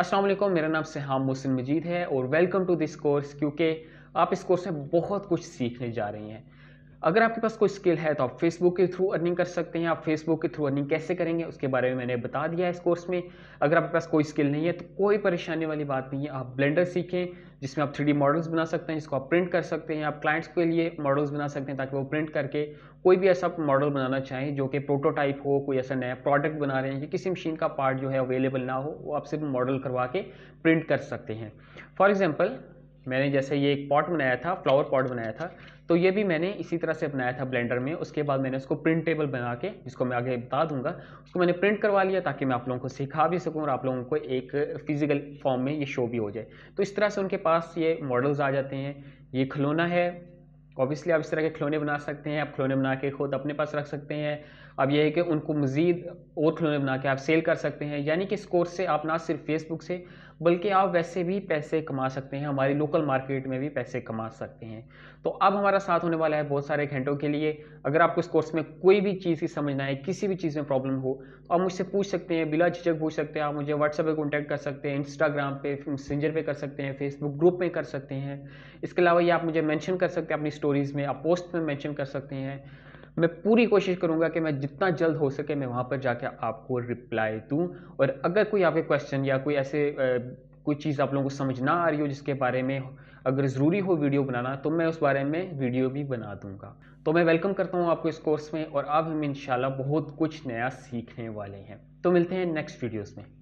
अस्सलाम वालेकुम मेरा नाम सहाम मोहसिन मजीद है और वेलकम टू दिस कोर्स क्योंकि आप इस कोर्स में बहुत कुछ सीखने जा रही हैं अगर आपके पास कोई स्किल है तो आप फेसबुक के थ्रू अर्निंग कर सकते हैं आप फेसबुक के थ्रू अर्निंग कैसे करेंगे उसके बारे में मैंने बता दिया है इस कोर्स में अगर आपके पास कोई स्किल नहीं है तो कोई परेशानी वाली बात नहीं है आप ब्लेंडर सीखें जिसमें आप थ्री मॉडल्स बना सकते हैं जिसको आप प्रिंट कर सकते हैं आप क्लाइंट्स के लिए मॉडल्स बना सकते हैं ताकि वो प्रिंट करके कोई भी ऐसा मॉडल बनाना चाहें जो कि प्रोटोटाइप हो कोई ऐसा नया प्रोडक्ट बना रहे हैं कि किसी मशीन का पार्ट जो है अवेलेबल ना हो वो आप सिर्फ मॉडल करवा के प्रिंट कर सकते हैं फॉर एग्जाम्पल मैंने जैसे ये एक पॉट बनाया था फ्लावर पॉट बनाया था तो ये भी मैंने इसी तरह से बनाया था ब्लेंडर में उसके बाद मैंने उसको प्रिंटेबल बना के जिसको मैं आगे बता दूंगा उसको मैंने प्रिंट करवा लिया ताकि मैं आप लोगों को सिखा भी सकूँ और आप लोगों को एक फिजिकल फॉर्म में ये शो भी हो जाए तो इस तरह से उनके पास ये मॉडल्स आ जाते हैं ये खिलौना है ऑब्वियसली आप इस तरह के खिलौने बना सकते हैं आप खिलौने बना के खुद अपने पास रख सकते हैं अब यह है कि उनको मज़ीद और खिलौने बना के आप सेल कर सकते हैं यानी कि इस कोर्स से आप ना सिर्फ फेसबुक से बल्कि आप वैसे भी पैसे कमा सकते हैं हमारी लोकल मार्केट में भी पैसे कमा सकते हैं तो अब हमारा साथ होने वाला है बहुत सारे घंटों के लिए अगर आपको इस कोर्स में कोई भी चीज़ की समझना है किसी भी चीज़ में प्रॉब्लम हो तो आप मुझसे पूछ सकते हैं बिला झिझक पूछ सकते हैं आप मुझे व्हाट्सएप पर कॉन्टैक्ट कर सकते हैं इंस्टाग्राम पर मैसेंजर पर कर सकते हैं फेसबुक ग्रुप में कर सकते हैं इसके अलावा ये आप मुझे मैंशन कर सकते हैं अपनी स्टोरीज़ में आप पोस्ट में मैंशन कर सकते हैं मैं पूरी कोशिश करूँगा कि मैं जितना जल्द हो सके मैं वहाँ पर जाकर आपको रिप्लाई दूँ और अगर कोई आपके क्वेश्चन या कोई ऐसे कोई चीज़ आप लोगों को समझ ना आ रही हो जिसके बारे में अगर ज़रूरी हो वीडियो बनाना तो मैं उस बारे में वीडियो भी बना दूंगा तो मैं वेलकम करता हूँ आपको इस कोर्स में और अब हम इन बहुत कुछ नया सीखने वाले हैं तो मिलते हैं नेक्स्ट वीडियोज़ में